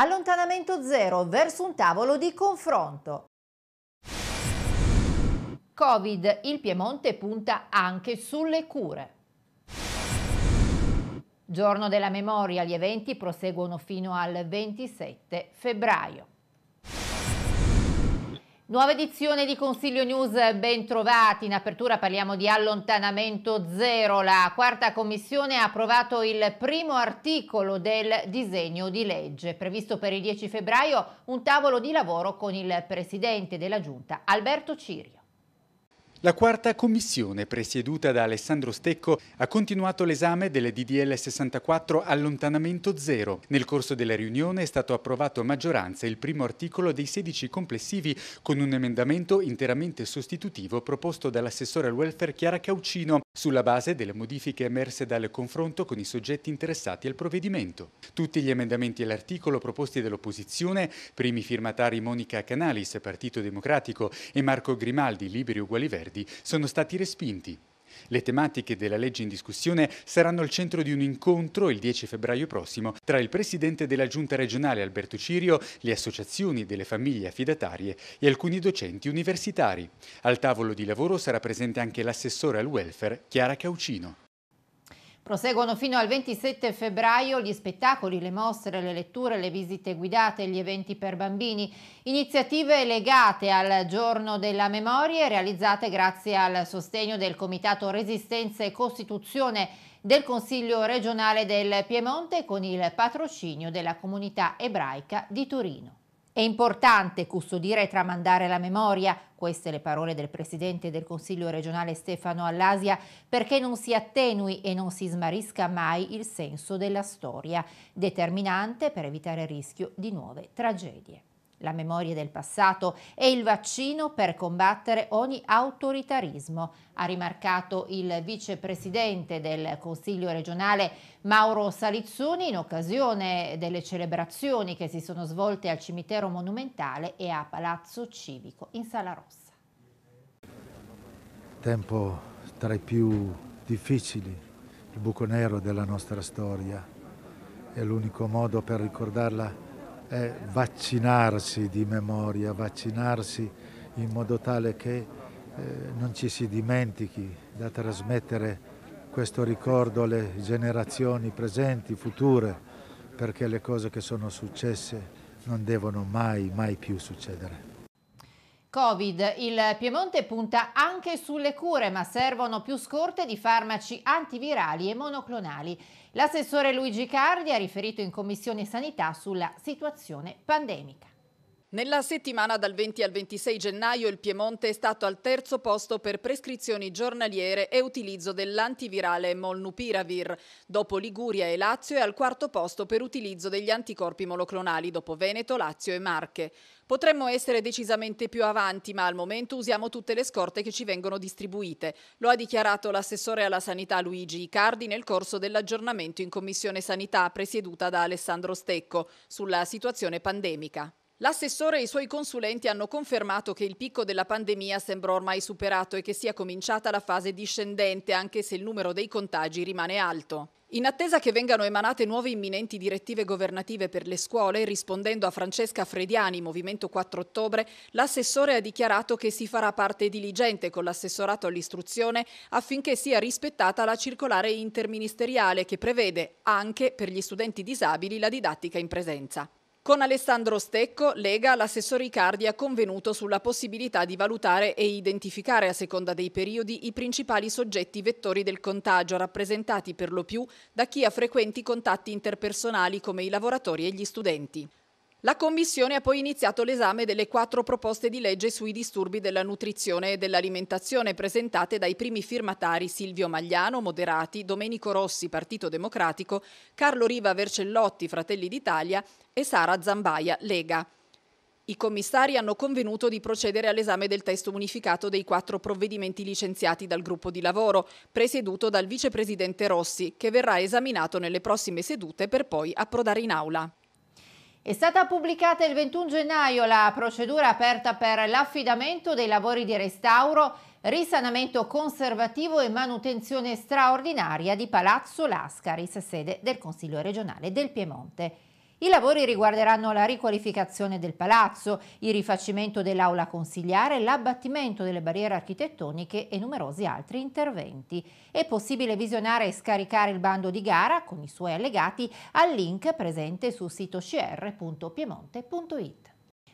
Allontanamento zero verso un tavolo di confronto. Covid, il Piemonte punta anche sulle cure. Giorno della memoria, gli eventi proseguono fino al 27 febbraio. Nuova edizione di Consiglio News, bentrovati. In apertura parliamo di allontanamento zero. La quarta commissione ha approvato il primo articolo del disegno di legge. Previsto per il 10 febbraio un tavolo di lavoro con il presidente della giunta, Alberto Ciria. La quarta commissione, presieduta da Alessandro Stecco, ha continuato l'esame delle DDL 64 allontanamento zero. Nel corso della riunione è stato approvato a maggioranza il primo articolo dei 16 complessivi con un emendamento interamente sostitutivo proposto dall'assessore al welfare Chiara Caucino sulla base delle modifiche emerse dal confronto con i soggetti interessati al provvedimento. Tutti gli emendamenti all'articolo proposti dall'opposizione, primi firmatari Monica Canalis, Partito Democratico, e Marco Grimaldi, Liberi Uguali Verdi, sono stati respinti. Le tematiche della legge in discussione saranno al centro di un incontro il 10 febbraio prossimo tra il presidente della giunta regionale Alberto Cirio, le associazioni delle famiglie affidatarie e alcuni docenti universitari. Al tavolo di lavoro sarà presente anche l'assessore al welfare Chiara Caucino. Proseguono fino al 27 febbraio gli spettacoli, le mostre, le letture, le visite guidate, gli eventi per bambini, iniziative legate al Giorno della Memoria realizzate grazie al sostegno del Comitato Resistenza e Costituzione del Consiglio regionale del Piemonte con il patrocinio della comunità ebraica di Torino. È importante custodire e tramandare la memoria, queste le parole del Presidente del Consiglio regionale Stefano Allasia, perché non si attenui e non si smarisca mai il senso della storia, determinante per evitare il rischio di nuove tragedie la memoria del passato e il vaccino per combattere ogni autoritarismo, ha rimarcato il vicepresidente del Consiglio regionale Mauro Salizzoni in occasione delle celebrazioni che si sono svolte al cimitero monumentale e a Palazzo Civico in Sala Rossa. Tempo tra i più difficili, il buco nero della nostra storia, è l'unico modo per ricordarla è vaccinarsi di memoria, vaccinarsi in modo tale che eh, non ci si dimentichi da trasmettere questo ricordo alle generazioni presenti, future, perché le cose che sono successe non devono mai, mai più succedere. Covid. Il Piemonte punta anche sulle cure, ma servono più scorte di farmaci antivirali e monoclonali. L'assessore Luigi Cardi ha riferito in Commissione Sanità sulla situazione pandemica. Nella settimana dal 20 al 26 gennaio il Piemonte è stato al terzo posto per prescrizioni giornaliere e utilizzo dell'antivirale Molnupiravir, dopo Liguria e Lazio e al quarto posto per utilizzo degli anticorpi monoclonali dopo Veneto, Lazio e Marche. Potremmo essere decisamente più avanti, ma al momento usiamo tutte le scorte che ci vengono distribuite. Lo ha dichiarato l'assessore alla sanità Luigi Icardi nel corso dell'aggiornamento in Commissione Sanità presieduta da Alessandro Stecco sulla situazione pandemica. L'assessore e i suoi consulenti hanno confermato che il picco della pandemia sembra ormai superato e che sia cominciata la fase discendente, anche se il numero dei contagi rimane alto. In attesa che vengano emanate nuove imminenti direttive governative per le scuole, rispondendo a Francesca Frediani, Movimento 4 Ottobre, l'assessore ha dichiarato che si farà parte diligente con l'assessorato all'istruzione affinché sia rispettata la circolare interministeriale che prevede anche per gli studenti disabili la didattica in presenza. Con Alessandro Stecco, Lega, l'assessore Icardi ha convenuto sulla possibilità di valutare e identificare a seconda dei periodi i principali soggetti vettori del contagio, rappresentati per lo più da chi ha frequenti contatti interpersonali come i lavoratori e gli studenti. La Commissione ha poi iniziato l'esame delle quattro proposte di legge sui disturbi della nutrizione e dell'alimentazione presentate dai primi firmatari Silvio Magliano, Moderati, Domenico Rossi, Partito Democratico, Carlo Riva Vercellotti, Fratelli d'Italia e Sara Zambaia, Lega. I commissari hanno convenuto di procedere all'esame del testo unificato dei quattro provvedimenti licenziati dal gruppo di lavoro, presieduto dal vicepresidente Rossi, che verrà esaminato nelle prossime sedute per poi approdare in aula. È stata pubblicata il 21 gennaio la procedura aperta per l'affidamento dei lavori di restauro, risanamento conservativo e manutenzione straordinaria di Palazzo Lascaris, sede del Consiglio regionale del Piemonte. I lavori riguarderanno la riqualificazione del palazzo, il rifacimento dell'aula consigliare, l'abbattimento delle barriere architettoniche e numerosi altri interventi. È possibile visionare e scaricare il bando di gara con i suoi allegati al link presente sul sito cr.piemonte.it.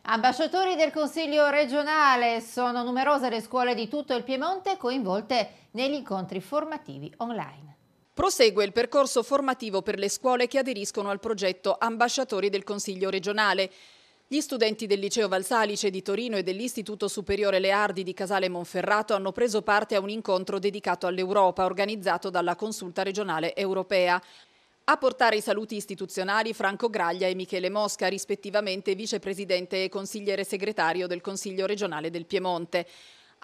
Ambasciatori del Consiglio regionale, sono numerose le scuole di tutto il Piemonte coinvolte negli incontri formativi online. Prosegue il percorso formativo per le scuole che aderiscono al progetto Ambasciatori del Consiglio regionale. Gli studenti del Liceo Valsalice di Torino e dell'Istituto Superiore Leardi di Casale Monferrato hanno preso parte a un incontro dedicato all'Europa organizzato dalla Consulta regionale europea. A portare i saluti istituzionali Franco Graglia e Michele Mosca, rispettivamente vicepresidente e consigliere segretario del Consiglio regionale del Piemonte.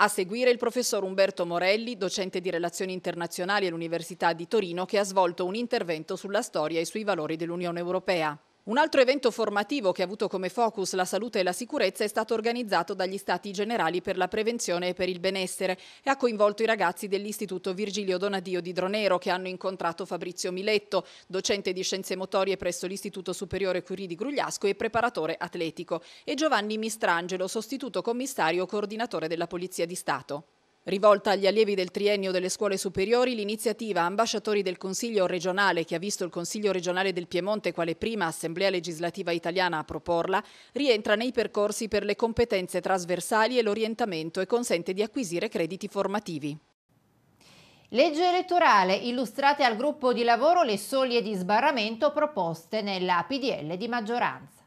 A seguire il professor Umberto Morelli, docente di relazioni internazionali all'Università di Torino, che ha svolto un intervento sulla storia e sui valori dell'Unione Europea. Un altro evento formativo che ha avuto come focus la salute e la sicurezza è stato organizzato dagli Stati Generali per la Prevenzione e per il Benessere e ha coinvolto i ragazzi dell'Istituto Virgilio Donadio di Dronero che hanno incontrato Fabrizio Miletto, docente di scienze motorie presso l'Istituto Superiore Curie di Grugliasco e preparatore atletico, e Giovanni Mistrangelo, sostituto commissario coordinatore della Polizia di Stato. Rivolta agli allievi del triennio delle scuole superiori, l'iniziativa Ambasciatori del Consiglio regionale, che ha visto il Consiglio regionale del Piemonte quale prima assemblea legislativa italiana a proporla, rientra nei percorsi per le competenze trasversali e l'orientamento e consente di acquisire crediti formativi. Legge elettorale, illustrate al gruppo di lavoro le soglie di sbarramento proposte nella PDL di maggioranza.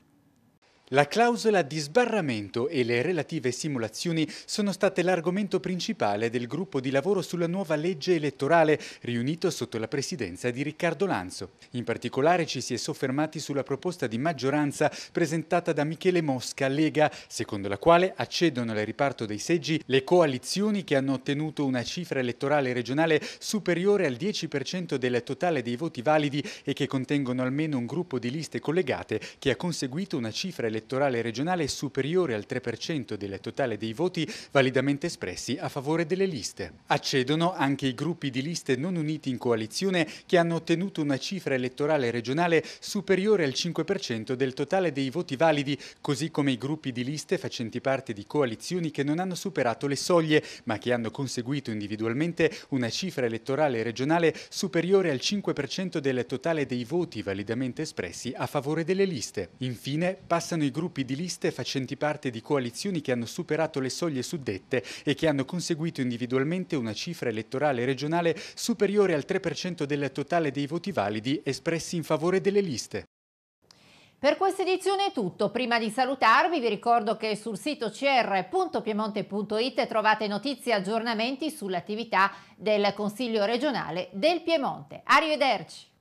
La clausola di sbarramento e le relative simulazioni sono state l'argomento principale del gruppo di lavoro sulla nuova legge elettorale riunito sotto la presidenza di Riccardo Lanzo. In particolare ci si è soffermati sulla proposta di maggioranza presentata da Michele Mosca Lega, secondo la quale accedono al riparto dei seggi le coalizioni che hanno ottenuto una cifra elettorale regionale superiore al 10% del totale dei voti validi e che contengono almeno un gruppo di liste collegate che ha conseguito una cifra elettorale elettorale regionale superiore al 3% del totale dei voti validamente espressi a favore delle liste. Accedono anche i gruppi di liste non uniti in coalizione che hanno ottenuto una cifra elettorale regionale superiore al 5% del totale dei voti validi, così come i gruppi di liste facenti parte di coalizioni che non hanno superato le soglie, ma che hanno conseguito individualmente una cifra elettorale regionale superiore al 5% del totale dei voti validamente espressi a favore delle liste. Infine, passano i gruppi di liste facenti parte di coalizioni che hanno superato le soglie suddette e che hanno conseguito individualmente una cifra elettorale regionale superiore al 3% del totale dei voti validi espressi in favore delle liste. Per questa edizione è tutto. Prima di salutarvi vi ricordo che sul sito cr.piemonte.it trovate notizie e aggiornamenti sull'attività del Consiglio regionale del Piemonte. Arrivederci!